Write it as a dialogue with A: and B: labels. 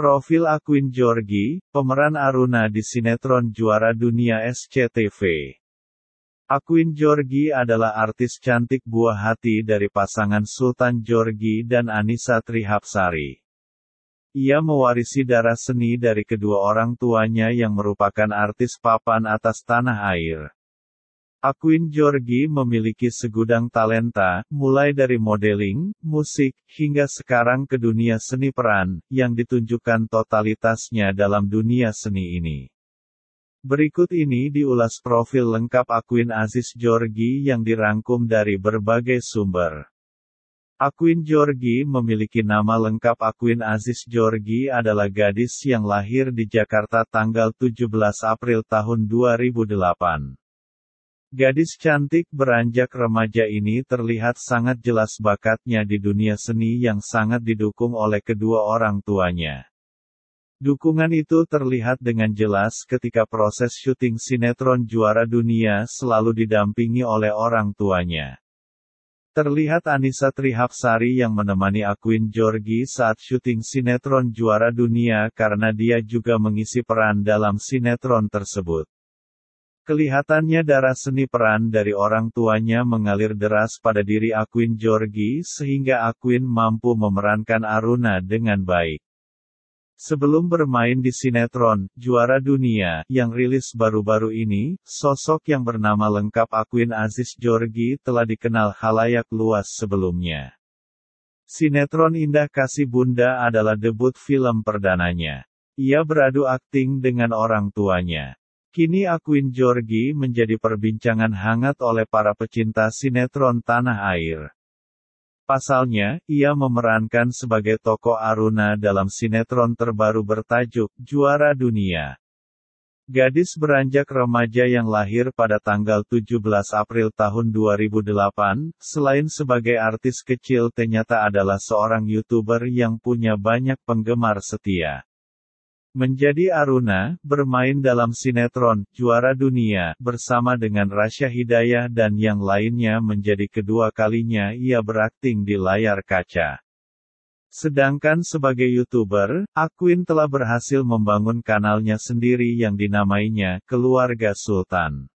A: Profil Aquin Georgi, pemeran Aruna di sinetron Juara Dunia SCTV. Akuin Georgi adalah artis cantik buah hati dari pasangan Sultan Georgi dan Anissa Trihapsari. Ia mewarisi darah seni dari kedua orang tuanya yang merupakan artis papan atas tanah air. Aquin Georgi memiliki segudang talenta, mulai dari modeling, musik, hingga sekarang ke dunia seni peran, yang ditunjukkan totalitasnya dalam dunia seni ini. Berikut ini diulas profil lengkap Aquin Aziz Georgi yang dirangkum dari berbagai sumber. Aquin Georgi memiliki nama lengkap Aquin Aziz Georgi adalah gadis yang lahir di Jakarta tanggal 17 April tahun 2008. Gadis cantik beranjak remaja ini terlihat sangat jelas bakatnya di dunia seni yang sangat didukung oleh kedua orang tuanya. Dukungan itu terlihat dengan jelas ketika proses syuting sinetron juara dunia selalu didampingi oleh orang tuanya. Terlihat Anissa Trihapsari yang menemani Aquin Jorgi saat syuting sinetron juara dunia karena dia juga mengisi peran dalam sinetron tersebut. Kelihatannya darah seni peran dari orang tuanya mengalir deras pada diri Aquin Jorgi sehingga Aquin mampu memerankan Aruna dengan baik. Sebelum bermain di sinetron Juara Dunia yang rilis baru-baru ini, sosok yang bernama lengkap Aquin Aziz Jorgi telah dikenal halayak luas sebelumnya. Sinetron Indah Kasih Bunda adalah debut film perdananya. Ia beradu akting dengan orang tuanya. Kini Aquin Jorgi menjadi perbincangan hangat oleh para pecinta sinetron tanah air. Pasalnya, ia memerankan sebagai tokoh Aruna dalam sinetron terbaru bertajuk Juara Dunia. Gadis beranjak remaja yang lahir pada tanggal 17 April tahun 2008, selain sebagai artis kecil ternyata adalah seorang YouTuber yang punya banyak penggemar setia. Menjadi Aruna, bermain dalam sinetron, Juara Dunia, bersama dengan Rasya Hidayah dan yang lainnya menjadi kedua kalinya ia berakting di layar kaca. Sedangkan sebagai YouTuber, Aquin telah berhasil membangun kanalnya sendiri yang dinamainya, Keluarga Sultan.